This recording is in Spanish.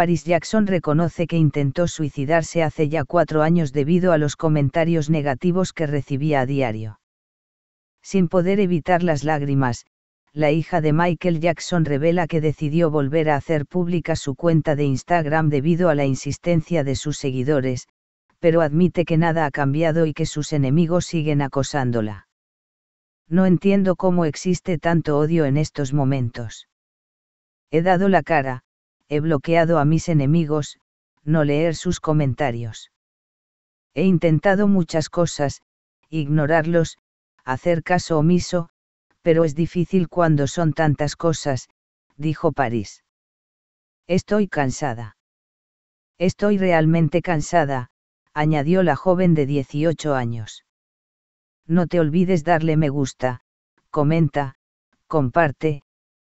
Paris Jackson reconoce que intentó suicidarse hace ya cuatro años debido a los comentarios negativos que recibía a diario. Sin poder evitar las lágrimas, la hija de Michael Jackson revela que decidió volver a hacer pública su cuenta de Instagram debido a la insistencia de sus seguidores, pero admite que nada ha cambiado y que sus enemigos siguen acosándola. No entiendo cómo existe tanto odio en estos momentos. He dado la cara, he bloqueado a mis enemigos, no leer sus comentarios. He intentado muchas cosas, ignorarlos, hacer caso omiso, pero es difícil cuando son tantas cosas, dijo París. Estoy cansada. Estoy realmente cansada, añadió la joven de 18 años. No te olvides darle me gusta, comenta, comparte,